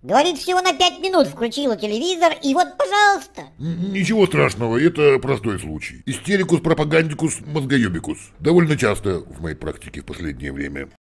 Говорит, всего на пять минут включила телевизор, и вот, пожалуйста. Ничего страшного, это простой случай. Истерикус пропагандикус мозгоебикус. Довольно часто в моей практике в последнее время.